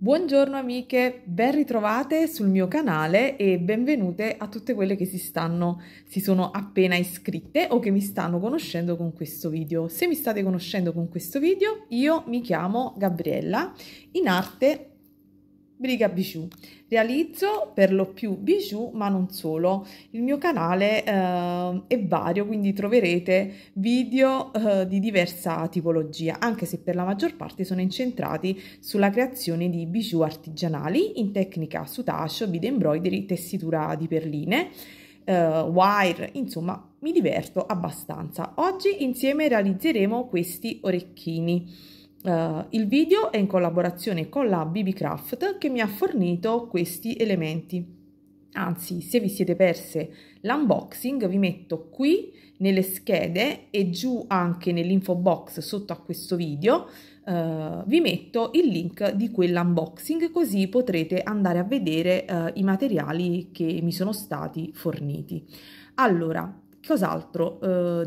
Buongiorno amiche, ben ritrovate sul mio canale e benvenute a tutte quelle che si, stanno, si sono appena iscritte o che mi stanno conoscendo con questo video. Se mi state conoscendo con questo video, io mi chiamo Gabriella, in arte Briga Bijou. Realizzo per lo più bijou, ma non solo. Il mio canale eh, è vario, quindi troverete video eh, di diversa tipologia, anche se per la maggior parte sono incentrati sulla creazione di bijou artigianali in tecnica sutacio, video embroidery, tessitura di perline, eh, wire, insomma mi diverto abbastanza. Oggi insieme realizzeremo questi orecchini Uh, il video è in collaborazione con la BB Craft che mi ha fornito questi elementi. Anzi, se vi siete perse l'unboxing, vi metto qui nelle schede e giù anche nell'info box sotto a questo video, uh, vi metto il link di quell'unboxing così potrete andare a vedere uh, i materiali che mi sono stati forniti. Allora, cos'altro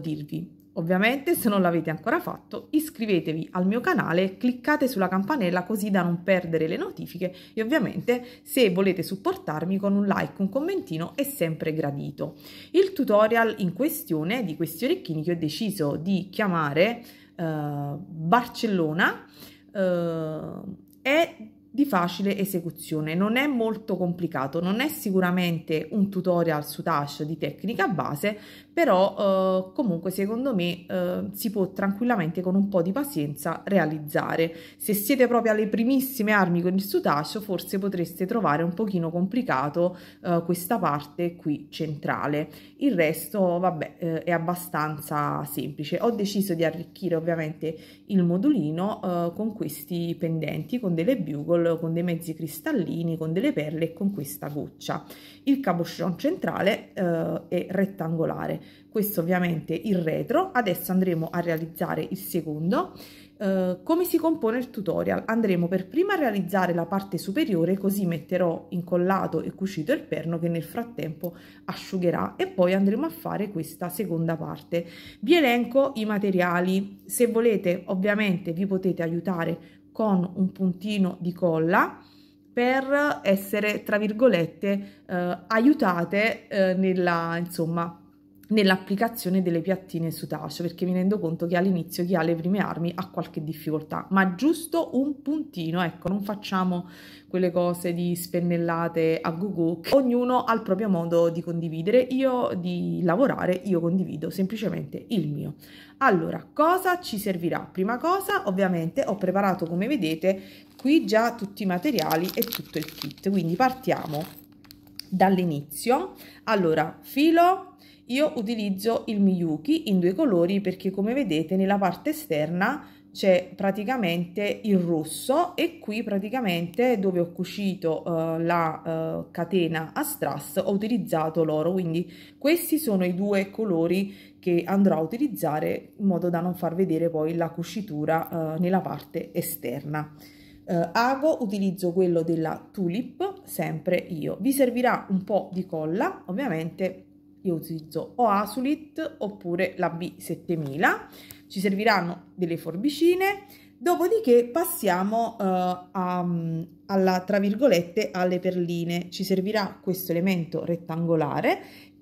dirvi? Ovviamente se non l'avete ancora fatto iscrivetevi al mio canale cliccate sulla campanella così da non perdere le notifiche e ovviamente se volete supportarmi con un like, un commentino è sempre gradito. Il tutorial in questione di questi orecchini che ho deciso di chiamare eh, Barcellona eh, è di facile esecuzione, non è molto complicato, non è sicuramente un tutorial su Tash di tecnica base, però eh, comunque secondo me eh, si può tranquillamente con un po' di pazienza realizzare. Se siete proprio alle primissime armi con il sudaceo forse potreste trovare un pochino complicato eh, questa parte qui centrale. Il resto vabbè eh, è abbastanza semplice. Ho deciso di arricchire ovviamente il modulino eh, con questi pendenti, con delle bugle, con dei mezzi cristallini, con delle perle e con questa goccia. Il cabochon centrale eh, è rettangolare questo ovviamente il retro adesso andremo a realizzare il secondo eh, come si compone il tutorial andremo per prima a realizzare la parte superiore così metterò incollato e cucito il perno che nel frattempo asciugherà e poi andremo a fare questa seconda parte vi elenco i materiali se volete ovviamente vi potete aiutare con un puntino di colla per essere tra virgolette eh, aiutate eh, nella insomma nell'applicazione delle piattine su sudacee perché mi rendo conto che all'inizio chi ha le prime armi ha qualche difficoltà ma giusto un puntino ecco non facciamo quelle cose di spennellate a go ognuno ha il proprio modo di condividere io di lavorare io condivido semplicemente il mio allora cosa ci servirà prima cosa ovviamente ho preparato come vedete qui già tutti i materiali e tutto il kit quindi partiamo dall'inizio allora filo io utilizzo il Miyuki in due colori perché come vedete nella parte esterna c'è praticamente il rosso e qui praticamente dove ho cucito eh, la eh, catena a strass ho utilizzato l'oro quindi questi sono i due colori che andrò a utilizzare in modo da non far vedere poi la cucitura eh, nella parte esterna eh, ago utilizzo quello della tulip sempre io vi servirà un po di colla ovviamente io utilizzo o Asulit oppure la B7000, ci serviranno delle forbicine, dopodiché passiamo uh, a, mm, alla, tra virgolette alle perline, ci servirà questo elemento rettangolare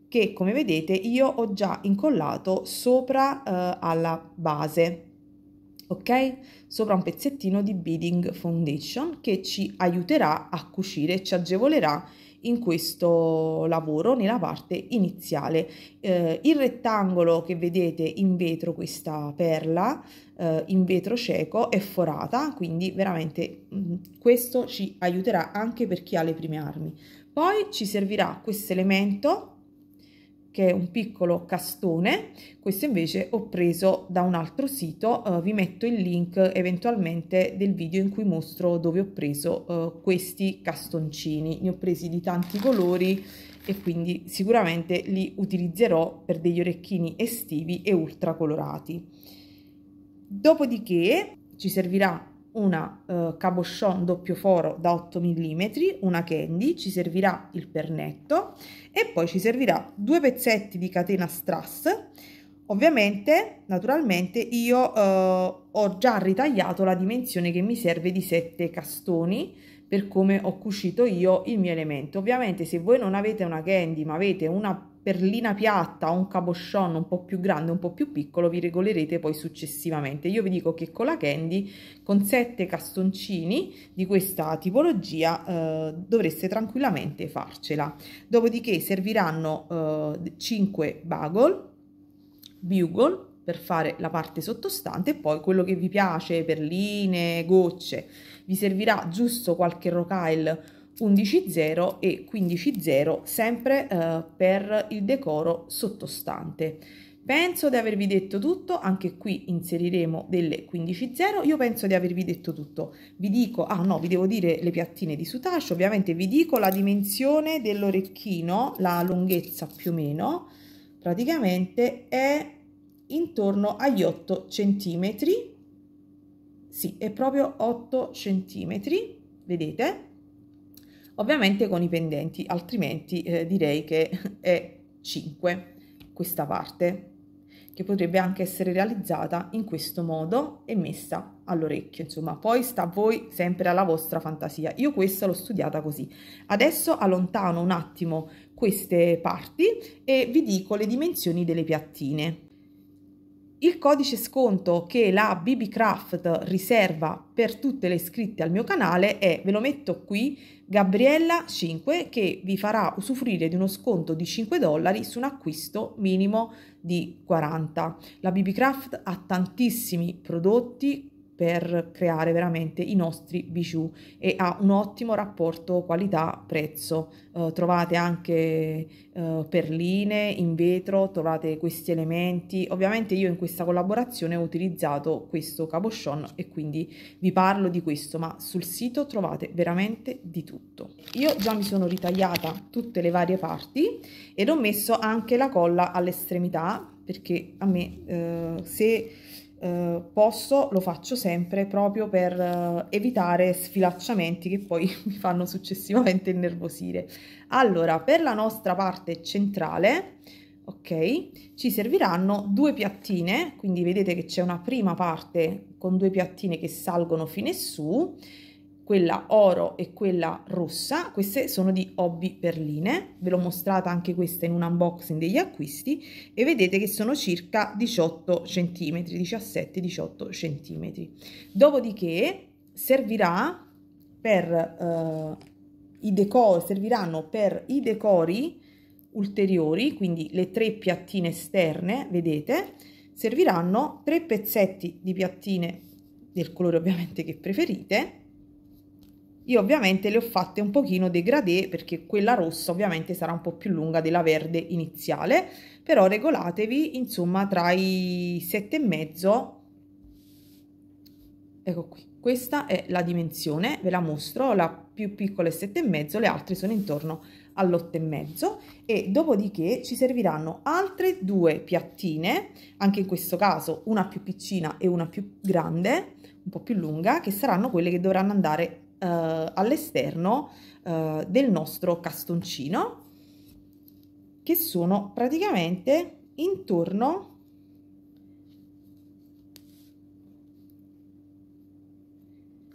che come vedete io ho già incollato sopra uh, alla base ok? Sopra un pezzettino di beading foundation che ci aiuterà a cucire, ci agevolerà in questo lavoro nella parte iniziale. Eh, il rettangolo che vedete in vetro, questa perla eh, in vetro cieco, è forata, quindi veramente mh, mm, questo ci aiuterà anche per chi ha le prime armi. Poi ci servirà questo elemento che è un piccolo castone, questo invece ho preso da un altro sito, uh, vi metto il link eventualmente del video in cui mostro dove ho preso uh, questi castoncini, ne ho presi di tanti colori e quindi sicuramente li utilizzerò per degli orecchini estivi e ultra colorati. Dopodiché ci servirà una eh, cabochon doppio foro da 8 mm, una candy, ci servirà il pernetto e poi ci servirà due pezzetti di catena strass. Ovviamente, naturalmente, io eh, ho già ritagliato la dimensione che mi serve di 7 castoni per come ho cucito io il mio elemento. Ovviamente se voi non avete una candy ma avete una per piatta o un cabochon un po' più grande, un po' più piccolo, vi regolerete poi successivamente. Io vi dico che con la Candy, con sette castoncini di questa tipologia, eh, dovreste tranquillamente farcela. Dopodiché serviranno eh, 5 bagel, bugle, per fare la parte sottostante e poi quello che vi piace, perline, gocce. Vi servirà giusto qualche rocaille 11.0 e 15.0 sempre eh, per il decoro sottostante. Penso di avervi detto tutto, anche qui inseriremo delle 15.0, io penso di avervi detto tutto. Vi dico, ah no, vi devo dire le piattine di sutash, ovviamente vi dico la dimensione dell'orecchino, la lunghezza più o meno, praticamente è intorno agli 8 centimetri, sì, è proprio 8 centimetri, vedete? ovviamente con i pendenti, altrimenti eh, direi che è 5 questa parte, che potrebbe anche essere realizzata in questo modo e messa all'orecchio, insomma, poi sta a voi sempre alla vostra fantasia. Io questa l'ho studiata così. Adesso allontano un attimo queste parti e vi dico le dimensioni delle piattine. Il codice sconto che la BB Craft riserva per tutte le iscritte al mio canale è, ve lo metto qui, Gabriella5 che vi farà usufruire di uno sconto di 5 dollari su un acquisto minimo di 40. La BB Craft ha tantissimi prodotti per creare veramente i nostri bijou e ha un ottimo rapporto qualità-prezzo. Eh, trovate anche eh, perline in vetro, trovate questi elementi. Ovviamente io in questa collaborazione ho utilizzato questo cabochon e quindi vi parlo di questo, ma sul sito trovate veramente di tutto. Io già mi sono ritagliata tutte le varie parti ed ho messo anche la colla all'estremità perché a me eh, se eh, posso lo faccio sempre proprio per eh, evitare sfilacciamenti che poi mi fanno successivamente innervosire. Allora, per la nostra parte centrale, ok, ci serviranno due piattine, quindi vedete che c'è una prima parte con due piattine che salgono fino su quella oro e quella rossa, queste sono di Hobby Perline, ve l'ho mostrata anche questa in un unboxing degli acquisti e vedete che sono circa 18 cm, 17-18 cm. Dopodiché servirà per eh, i decor, serviranno per i decori ulteriori, quindi le tre piattine esterne, vedete, serviranno tre pezzetti di piattine del colore ovviamente che preferite io ovviamente le ho fatte un pochino degradé perché quella rossa ovviamente sarà un po' più lunga della verde iniziale, però regolatevi insomma tra i sette e mezzo ecco qui questa è la dimensione ve la mostro la più piccola è mezzo le altre sono intorno all'8,5 e dopodiché ci serviranno altre due piattine anche in questo caso una più piccina e una più grande un po più lunga che saranno quelle che dovranno andare eh, all'esterno eh, del nostro castoncino che sono praticamente intorno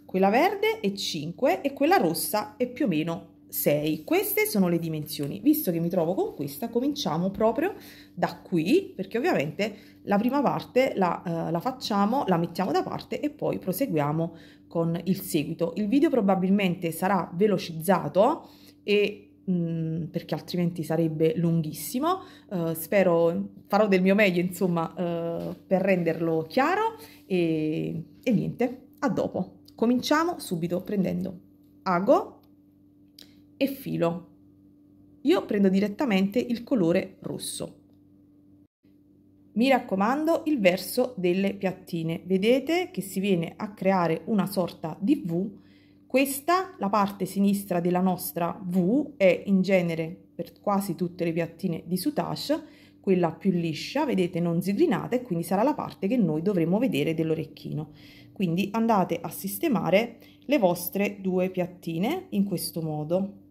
quella verde è 5 e quella rossa è più o meno 6. Queste sono le dimensioni. Visto che mi trovo con questa, cominciamo proprio da qui, perché ovviamente la prima parte la, eh, la facciamo, la mettiamo da parte e poi proseguiamo con il seguito. Il video probabilmente sarà velocizzato e mm, perché altrimenti sarebbe lunghissimo uh, spero farò del mio meglio insomma uh, per renderlo chiaro e, e niente a dopo cominciamo subito prendendo ago e filo. Io prendo direttamente il colore rosso. Mi raccomando il verso delle piattine. Vedete che si viene a creare una sorta di V. Questa, la parte sinistra della nostra V, è in genere per quasi tutte le piattine di Sutash quella più liscia, vedete non zigrinata e quindi sarà la parte che noi dovremo vedere dell'orecchino. Quindi andate a sistemare le vostre due piattine in questo modo.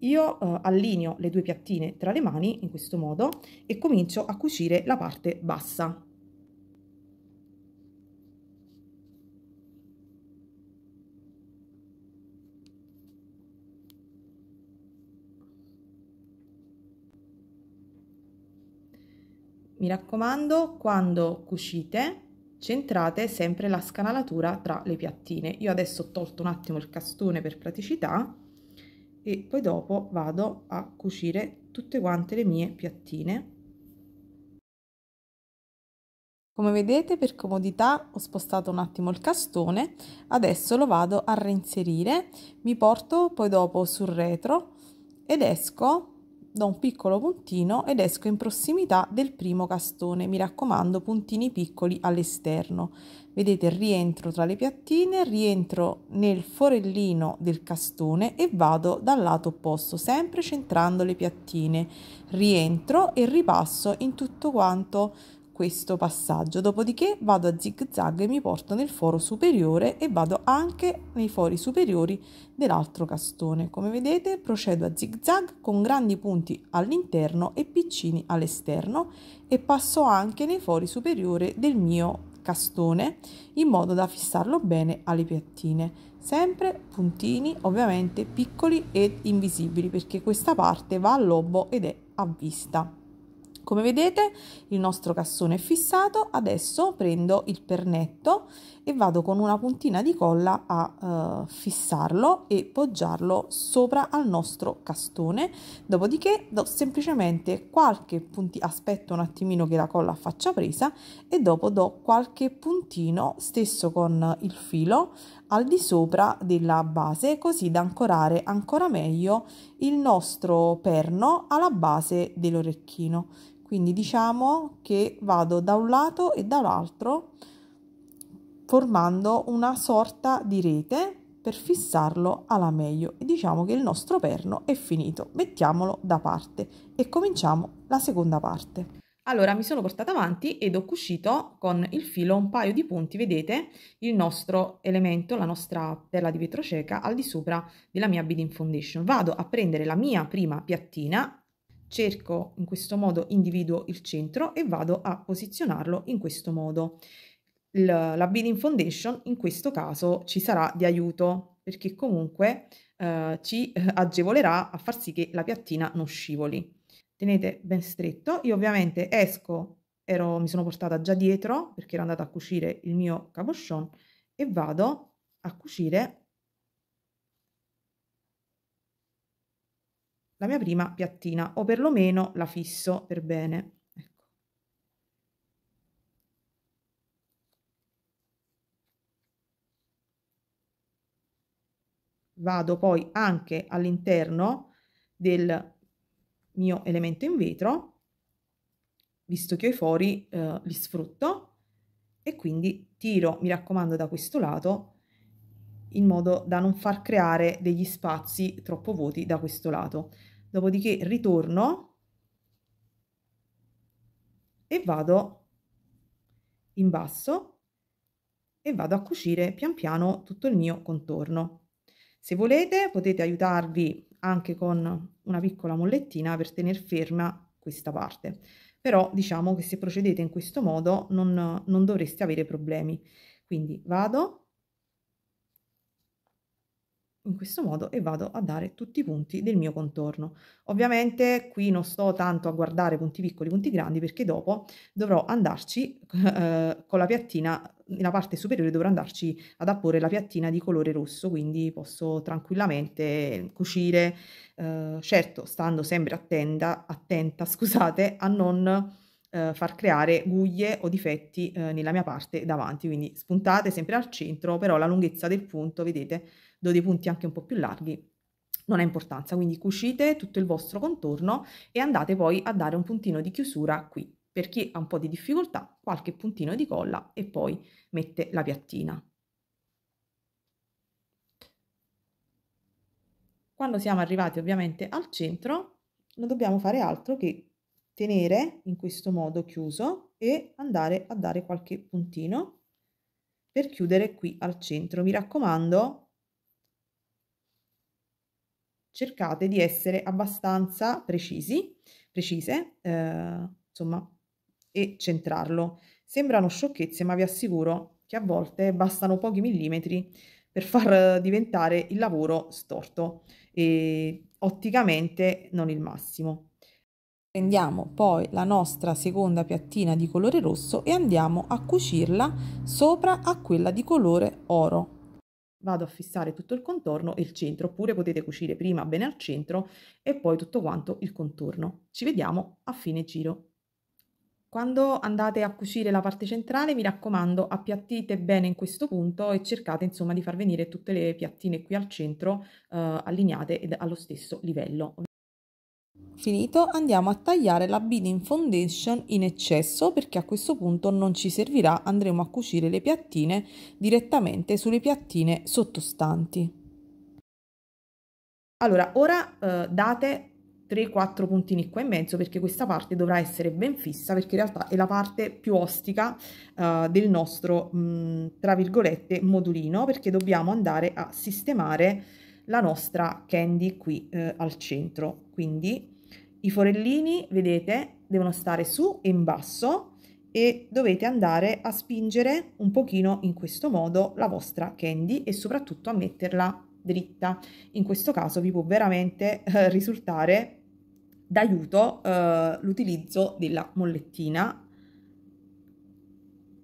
Io eh, allineo le due piattine tra le mani in questo modo e comincio a cucire la parte bassa. Mi raccomando, quando cucite centrate sempre la scanalatura tra le piattine. Io adesso ho tolto un attimo il castone per praticità e poi dopo vado a cucire tutte quante le mie piattine. Come vedete per comodità ho spostato un attimo il castone, adesso lo vado a reinserire, mi porto poi dopo sul retro ed esco do un piccolo puntino ed esco in prossimità del primo castone, mi raccomando puntini piccoli all'esterno. Vedete rientro tra le piattine, rientro nel forellino del castone e vado dal lato opposto, sempre centrando le piattine. Rientro e ripasso in tutto quanto questo passaggio, dopodiché vado a zig zag e mi porto nel foro superiore e vado anche nei fori superiori dell'altro castone. Come vedete procedo a zig zag con grandi punti all'interno e piccini all'esterno e passo anche nei fori superiori del mio castone in modo da fissarlo bene alle piattine sempre puntini ovviamente piccoli ed invisibili perché questa parte va al lobo ed è a vista come vedete il nostro cassone è fissato, adesso prendo il pernetto e vado con una puntina di colla a eh, fissarlo e poggiarlo sopra al nostro castone, dopodiché do semplicemente qualche punti aspetto un attimino che la colla faccia presa e dopo do qualche puntino, stesso con il filo, al di sopra della base così da ancorare ancora meglio il nostro perno alla base dell'orecchino quindi diciamo che vado da un lato e dall'altro formando una sorta di rete per fissarlo alla meglio e diciamo che il nostro perno è finito. Mettiamolo da parte e cominciamo la seconda parte. Allora mi sono portata avanti ed ho cucito con il filo un paio di punti, vedete, il nostro elemento, la nostra perla di vetro cieca al di sopra della mia beading foundation. Vado a prendere la mia prima piattina cerco in questo modo, individuo il centro e vado a posizionarlo in questo modo. la beading Foundation in questo caso ci sarà di aiuto perché comunque eh, ci eh, agevolerà a far sì che la piattina non scivoli. Tenete ben stretto, io ovviamente esco, ero, mi sono portata già dietro perché ero andata a cucire il mio cabochon e vado a cucire la mia prima piattina o perlomeno la fisso per bene. Ecco. Vado poi anche all'interno del mio elemento in vetro visto che ho i fori eh, li sfrutto e quindi tiro mi raccomando da questo lato in modo da non far creare degli spazi troppo vuoti da questo lato. Dopodiché ritorno e vado in basso e vado a cucire pian piano tutto il mio contorno. Se volete potete aiutarvi anche con una piccola mollettina per tenere ferma questa parte. Però diciamo che se procedete in questo modo non, non dovreste avere problemi. Quindi vado in questo modo e vado a dare tutti i punti del mio contorno. Ovviamente qui non sto tanto a guardare punti piccoli, punti grandi, perché dopo dovrò andarci eh, con la piattina, nella parte superiore dovrò andarci ad apporre la piattina di colore rosso, quindi posso tranquillamente cucire, eh, certo stando sempre attenta, attenta scusate, a non eh, far creare guglie o difetti eh, nella mia parte davanti quindi spuntate sempre al centro però la lunghezza del punto vedete do dei punti anche un po' più larghi, non ha importanza. Quindi cucite tutto il vostro contorno e andate poi a dare un puntino di chiusura qui. Per chi ha un po' di difficoltà, qualche puntino di colla e poi mette la piattina. Quando siamo arrivati ovviamente al centro, non dobbiamo fare altro che tenere in questo modo chiuso e andare a dare qualche puntino per chiudere qui al centro. Mi raccomando, cercate di essere abbastanza precisi, precise, eh, insomma, e centrarlo. Sembrano sciocchezze, ma vi assicuro che a volte bastano pochi millimetri per far diventare il lavoro storto e otticamente non il massimo. Prendiamo poi la nostra seconda piattina di colore rosso e andiamo a cucirla sopra a quella di colore oro vado a fissare tutto il contorno e il centro, oppure potete cucire prima bene al centro e poi tutto quanto il contorno. Ci vediamo a fine giro. Quando andate a cucire la parte centrale, mi raccomando, appiattite bene in questo punto e cercate insomma di far venire tutte le piattine qui al centro eh, allineate allo stesso livello. Finito andiamo a tagliare la beading foundation in eccesso perché a questo punto non ci servirà, andremo a cucire le piattine direttamente sulle piattine sottostanti. Allora, ora eh, date 3-4 puntini qua in mezzo perché questa parte dovrà essere ben fissa perché in realtà è la parte più ostica uh, del nostro mh, tra virgolette modulino perché dobbiamo andare a sistemare la nostra candy qui uh, al centro quindi i forellini, vedete, devono stare su e in basso e dovete andare a spingere un pochino in questo modo la vostra candy e soprattutto a metterla dritta. In questo caso vi può veramente eh, risultare d'aiuto eh, l'utilizzo della mollettina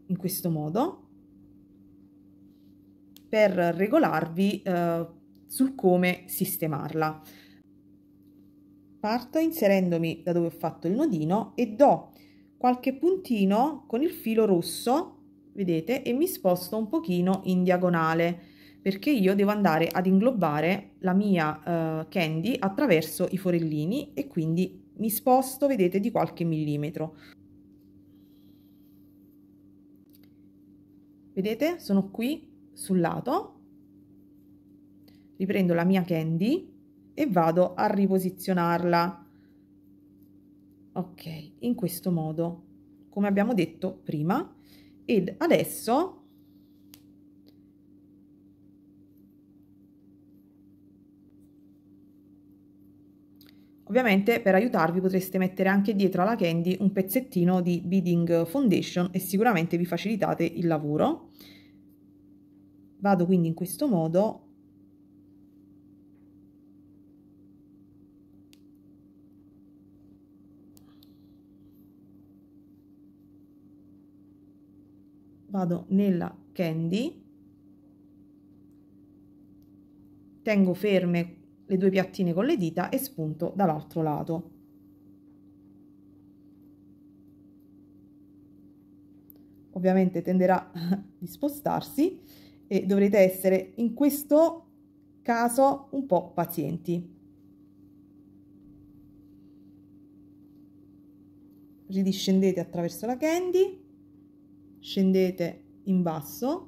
in questo modo per regolarvi eh, sul come sistemarla parto inserendomi da dove ho fatto il nodino e do qualche puntino con il filo rosso vedete e mi sposto un pochino in diagonale perché io devo andare ad inglobare la mia uh, candy attraverso i forellini e quindi mi sposto vedete di qualche millimetro vedete sono qui sul lato riprendo la mia candy e vado a riposizionarla ok in questo modo come abbiamo detto prima ed adesso Ovviamente per aiutarvi potreste mettere anche dietro alla candy un pezzettino di beading foundation e sicuramente vi facilitate il lavoro. Vado quindi in questo modo vado nella candy tengo ferme le due piattine con le dita e spunto dall'altro lato ovviamente tenderà di spostarsi e dovrete essere in questo caso un po' pazienti. Ridiscendete attraverso la candy scendete in basso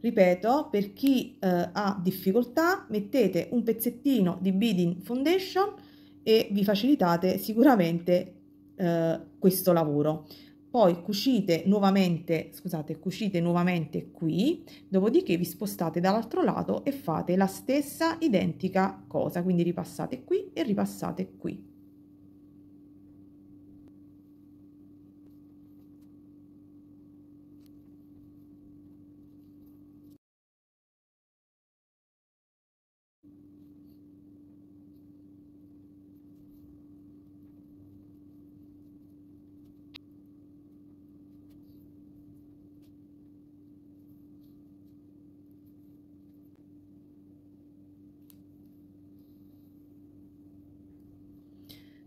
ripeto per chi eh, ha difficoltà mettete un pezzettino di beading foundation e vi facilitate sicuramente eh, questo lavoro poi cucite nuovamente scusate cucite nuovamente qui dopodiché vi spostate dall'altro lato e fate la stessa identica cosa quindi ripassate qui e ripassate qui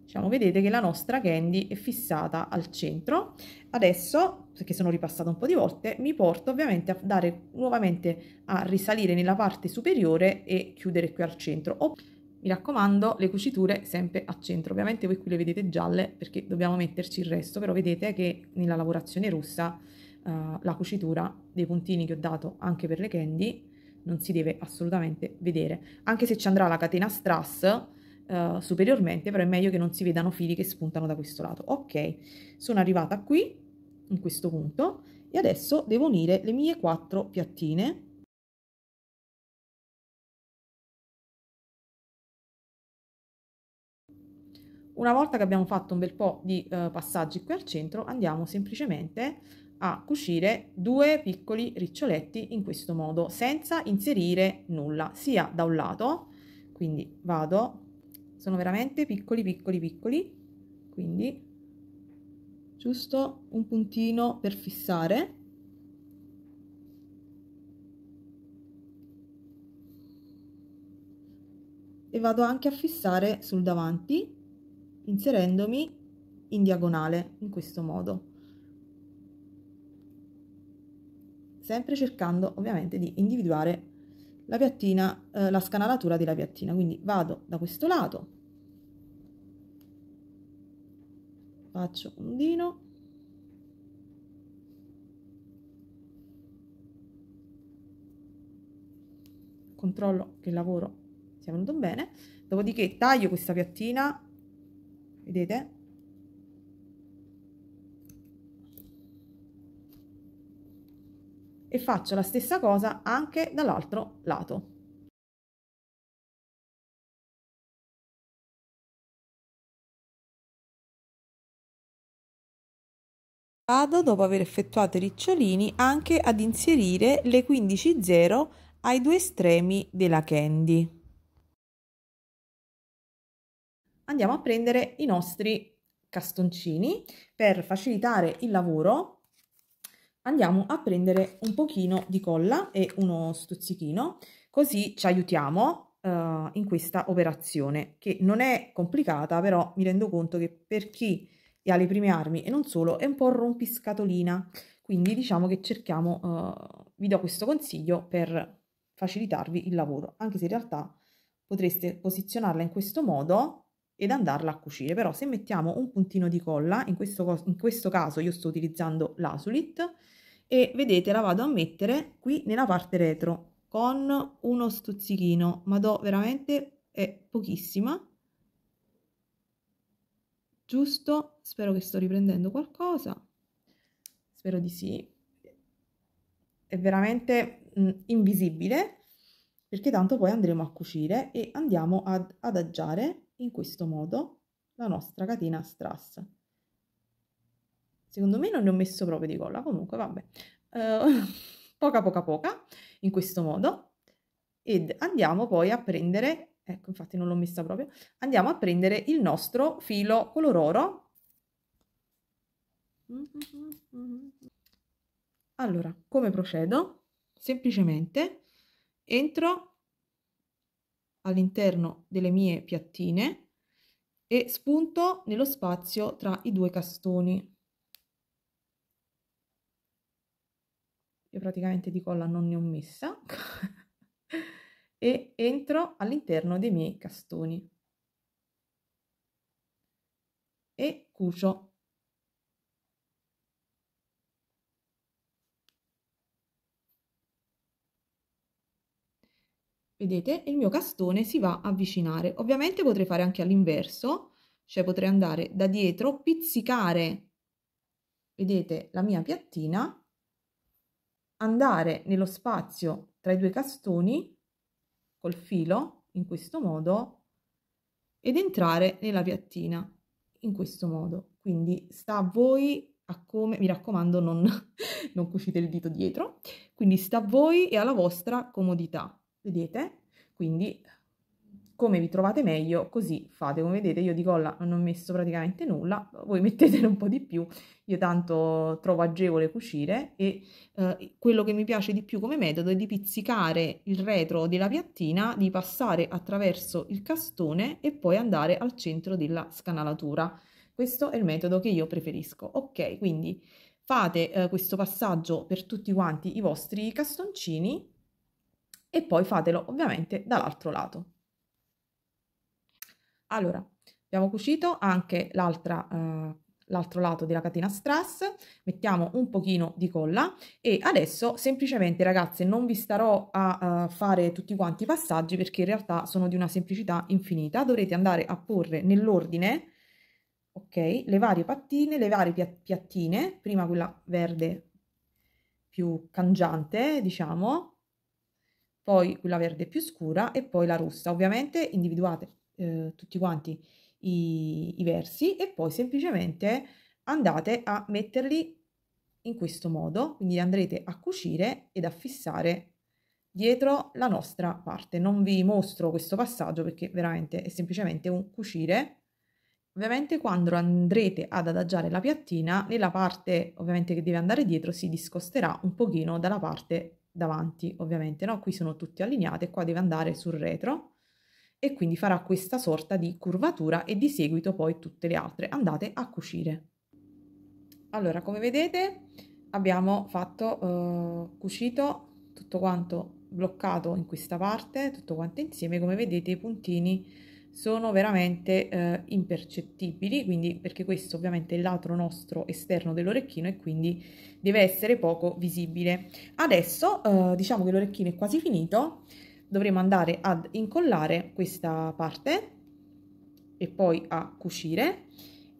diciamo vedete che la nostra candy è fissata al centro adesso perché sono ripassata un po di volte mi porto ovviamente a dare nuovamente a risalire nella parte superiore e chiudere qui al centro o, mi raccomando le cuciture sempre a centro ovviamente voi qui le vedete gialle perché dobbiamo metterci il resto però vedete che nella lavorazione russa eh, la cucitura dei puntini che ho dato anche per le candy non si deve assolutamente vedere anche se ci andrà la catena strass eh, superiormente, però è meglio che non si vedano fili che spuntano da questo lato. Ok, sono arrivata qui, in questo punto, e adesso devo unire le mie quattro piattine. Una volta che abbiamo fatto un bel po' di uh, passaggi qui al centro, andiamo semplicemente a cucire due piccoli riccioletti in questo modo, senza inserire nulla, sia da un lato, quindi vado sono veramente piccoli piccoli piccoli quindi giusto un puntino per fissare e vado anche a fissare sul davanti inserendomi in diagonale in questo modo sempre cercando ovviamente di individuare la piattina, eh, la scanalatura della piattina. Quindi vado da questo lato, faccio un dino, controllo che il lavoro sia venuto bene, dopodiché taglio questa piattina, vedete, e faccio la stessa cosa anche dall'altro lato. Vado, dopo aver effettuato i ricciolini, anche ad inserire le 15-0 ai due estremi della candy. Andiamo a prendere i nostri castoncini per facilitare il lavoro andiamo a prendere un pochino di colla e uno stuzzichino, così ci aiutiamo uh, in questa operazione, che non è complicata, però mi rendo conto che per chi è alle prime armi e non solo è un po' rompiscatolina, quindi diciamo che cerchiamo, uh, vi do questo consiglio per facilitarvi il lavoro, anche se in realtà potreste posizionarla in questo modo ed andarla a cucire. Però se mettiamo un puntino di colla, in questo, in questo caso io sto utilizzando l'Asulit, e vedete la vado a mettere qui nella parte retro con uno stuzzichino ma do veramente è pochissima giusto spero che sto riprendendo qualcosa spero di sì è veramente mh, mm, invisibile perché tanto poi andremo a cucire e andiamo ad adagiare in questo modo la nostra catena strass Secondo me non ne ho messo proprio di colla, comunque vabbè. Uh, poca poca poca, in questo modo. Ed andiamo poi a prendere, ecco infatti non l'ho messa proprio, andiamo a prendere il nostro filo color oro. Allora, come procedo? Semplicemente entro all'interno delle mie piattine e spunto nello spazio tra i due castoni. io praticamente di colla non ne ho messa, e entro all'interno dei miei castoni e cucio. Vedete, il mio castone si va a avvicinare. Ovviamente potrei fare anche all'inverso, cioè potrei andare da dietro, pizzicare, vedete, la mia piattina andare nello spazio tra i due castoni col filo in questo modo ed entrare nella piattina in questo modo quindi sta a voi a come mi raccomando non, non cucite il dito dietro quindi sta a voi e alla vostra comodità vedete quindi come vi trovate meglio, così fate. Come vedete io di colla non ho messo praticamente nulla, voi mettetene un po' di più, io tanto trovo agevole cucire e eh, quello che mi piace di più come metodo è di pizzicare il retro della piattina, di passare attraverso il castone e poi andare al centro della scanalatura. Questo è il metodo che io preferisco. Ok, quindi fate eh, questo passaggio per tutti quanti i vostri castoncini e poi fatelo ovviamente dall'altro lato. Allora, abbiamo cucito anche l'altra eh, l'altro lato della catena strass, mettiamo un pochino di colla e adesso semplicemente ragazze non vi starò a uh, fare tutti quanti i passaggi perché in realtà sono di una semplicità infinita, dovrete andare a porre nell'ordine ok le varie pattine, le varie piattine, prima quella verde più cangiante diciamo, poi quella verde più scura e poi la rossa, ovviamente individuate eh, tutti quanti i, i versi e poi semplicemente andate a metterli in questo modo, quindi andrete a cucire ed a fissare dietro la nostra parte. Non vi mostro questo passaggio perché veramente è semplicemente un cucire. Ovviamente quando andrete ad adagiare la piattina, nella parte ovviamente che deve andare dietro si discosterà un pochino dalla parte davanti, ovviamente, no? Qui sono tutte allineate, qua deve andare sul retro e quindi farà questa sorta di curvatura e di seguito poi tutte le altre. Andate a cucire. Allora, come vedete abbiamo fatto eh, cucito tutto quanto bloccato in questa parte, tutto quanto insieme, come vedete i puntini sono veramente eh, impercettibili, quindi perché questo ovviamente è il lato nostro esterno dell'orecchino e quindi deve essere poco visibile. Adesso eh, diciamo che l'orecchino è quasi finito, dovremo andare ad incollare questa parte e poi a cucire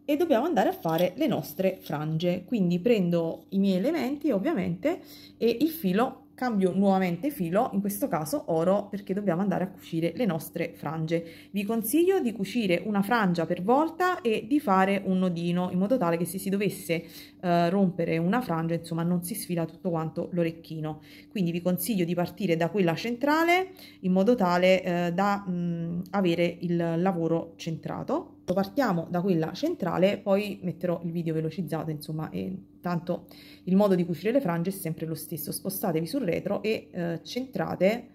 e dobbiamo andare a fare le nostre frange quindi prendo i miei elementi ovviamente e il filo cambio nuovamente filo, in questo caso oro perché dobbiamo andare a cucire le nostre frange. Vi consiglio di cucire una frangia per volta e di fare un nodino in modo tale che se si dovesse eh, rompere una frangia insomma non si sfila tutto quanto l'orecchino. Quindi vi consiglio di partire da quella centrale in modo tale eh, da mh, mm, avere il lavoro centrato. Partiamo da quella centrale, poi metterò il video velocizzato, insomma, e tanto il modo di cucire le frange è sempre lo stesso. Spostatevi sul retro e eh, centrate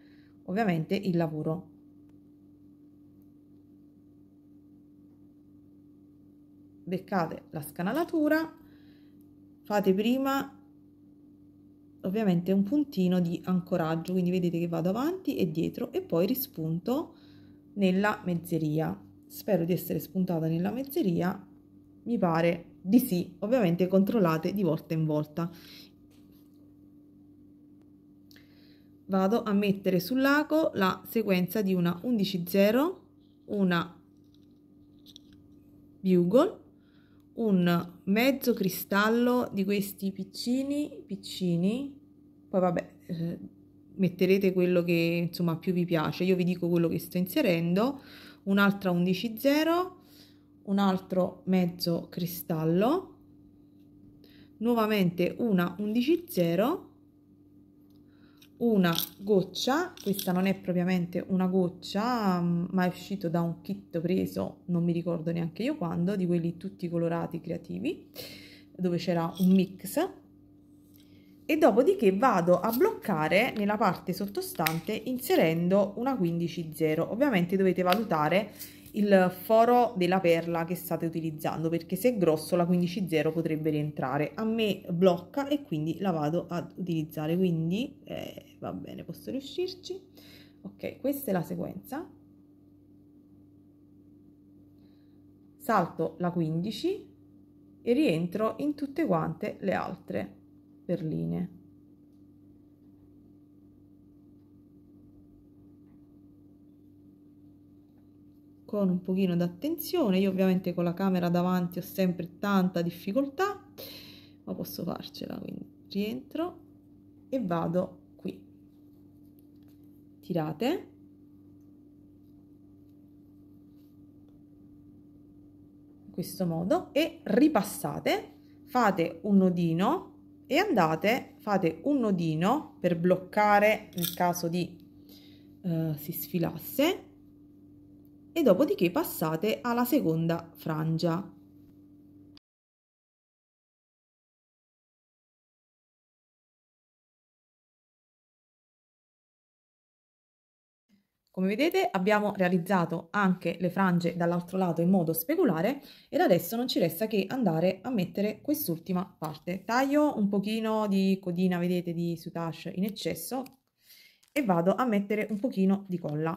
ovviamente il lavoro. Beccate la scanalatura, fate prima ovviamente un puntino di ancoraggio, quindi vedete che vado avanti e dietro e poi rispunto nella mezzeria. Spero di essere spuntata nella mezzeria. Mi pare di sì, ovviamente controllate di volta in volta. Vado a mettere sul lago la sequenza di una 11-0, una bugle, un mezzo cristallo di questi piccini, piccini, poi vabbè, eh, metterete quello che insomma più vi piace, io vi dico quello che sto inserendo, un'altra 11.0, un altro mezzo cristallo nuovamente una 11.0, una goccia questa non è propriamente una goccia mm, ma è uscito da un kit preso non mi ricordo neanche io quando di quelli tutti colorati creativi dove c'era un mix e dopodiché vado a bloccare nella parte sottostante inserendo una 15-0. ovviamente dovete valutare il foro della perla che state utilizzando perché se è grosso la 15-0 potrebbe rientrare a me blocca e quindi la vado ad utilizzare quindi eh, va bene posso riuscirci ok questa è la sequenza salto la 15 e rientro in tutte quante le altre perline con un pochino d'attenzione io ovviamente con la camera davanti ho sempre tanta difficoltà ma posso farcela quindi rientro e vado qui tirate in questo modo e ripassate fate un nodino e andate, fate un nodino per bloccare nel caso di eh, si sfilasse e dopodiché passate alla seconda frangia Come vedete abbiamo realizzato anche le frange dall'altro lato in modo speculare ed adesso non ci resta che andare a mettere quest'ultima parte. Taglio un pochino di codina, vedete, di soutache in eccesso e vado a mettere un pochino di colla.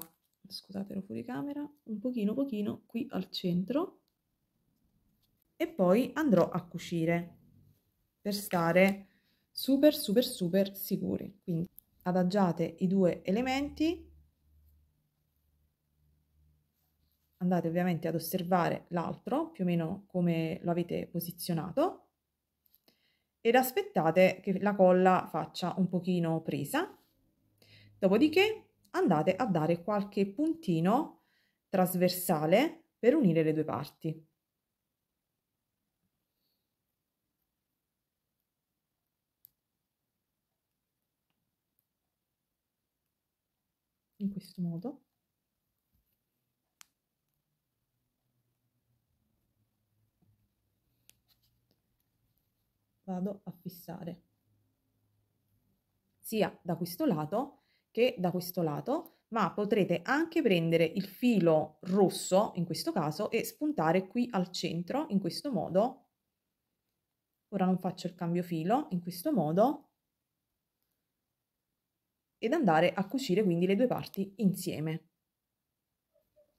Scusatelo fuori camera, un pochino pochino qui al centro e poi andrò a cucire per stare super super super sicuri. Quindi adagiate i due elementi andate ovviamente ad osservare l'altro, più o meno come lo avete posizionato, ed aspettate che la colla faccia un pochino presa. Dopodiché andate a dare qualche puntino trasversale per unire le due parti. In questo modo. vado a fissare sia da questo lato che da questo lato ma potrete anche prendere il filo rosso in questo caso e spuntare qui al centro in questo modo ora non faccio il cambio filo in questo modo ed andare a cucire quindi le due parti insieme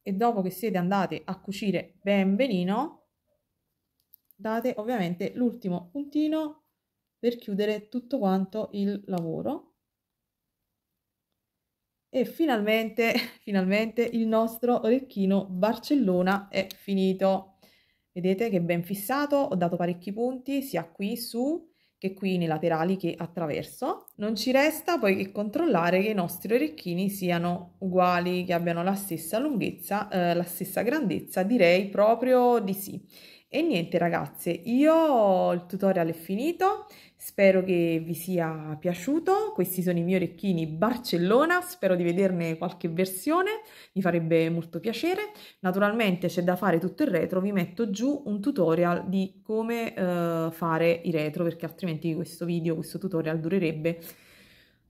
e dopo che siete andate a cucire ben benino date ovviamente l'ultimo puntino per chiudere tutto quanto il lavoro e finalmente finalmente il nostro orecchino Barcellona è finito vedete che ben fissato ho dato parecchi punti sia qui su che qui nei laterali che attraverso non ci resta poi che controllare che i nostri orecchini siano uguali che abbiano la stessa lunghezza eh, la stessa grandezza direi proprio di sì e niente ragazze, io il tutorial è finito, spero che vi sia piaciuto, questi sono i miei orecchini Barcellona, spero di vederne qualche versione, mi farebbe molto piacere. Naturalmente c'è da fare tutto il retro, vi metto giù un tutorial di come eh, fare i retro, perché altrimenti questo video, questo tutorial durerebbe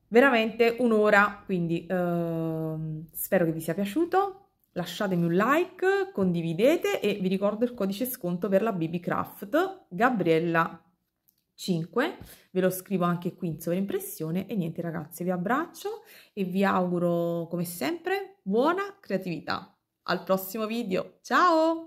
veramente un'ora, quindi eh, spero che vi sia piaciuto lasciatemi un like, condividete e vi ricordo il codice sconto per la BB Craft Gabriella 5. Ve lo scrivo anche qui in sovraimpressione e niente ragazzi, vi abbraccio e vi auguro come sempre buona creatività. Al prossimo video, ciao!